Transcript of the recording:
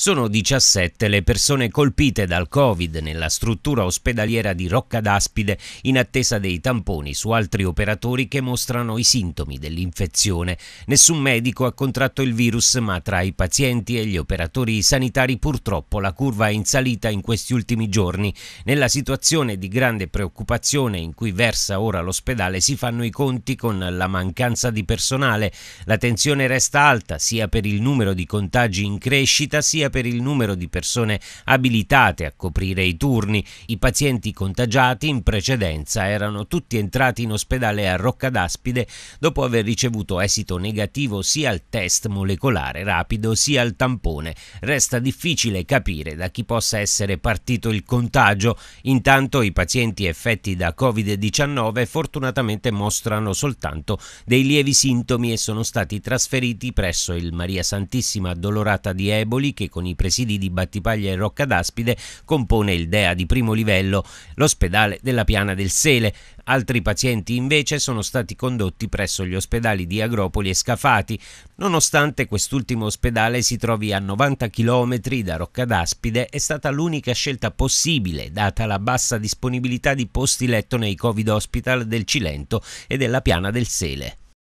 Sono 17 le persone colpite dal Covid nella struttura ospedaliera di Rocca d'Aspide in attesa dei tamponi su altri operatori che mostrano i sintomi dell'infezione. Nessun medico ha contratto il virus, ma tra i pazienti e gli operatori sanitari purtroppo la curva è in salita in questi ultimi giorni. Nella situazione di grande preoccupazione in cui versa ora l'ospedale si fanno i conti con la mancanza di personale. La tensione resta alta sia per il numero di contagi in crescita sia per il numero di persone abilitate a coprire i turni. I pazienti contagiati in precedenza erano tutti entrati in ospedale a Roccadaspide dopo aver ricevuto esito negativo sia al test molecolare rapido sia al tampone. Resta difficile capire da chi possa essere partito il contagio. Intanto i pazienti effetti da Covid-19 fortunatamente mostrano soltanto dei lievi sintomi e sono stati trasferiti presso il Maria Santissima Addolorata di Eboli che con i presidi di Battipaglia e Rocca d'Aspide, compone il DEA di primo livello, l'ospedale della Piana del Sele. Altri pazienti invece sono stati condotti presso gli ospedali di Agropoli e Scafati, nonostante quest'ultimo ospedale si trovi a 90 km da Rocca d'Aspide, è stata l'unica scelta possibile data la bassa disponibilità di posti letto nei Covid Hospital del Cilento e della Piana del Sele.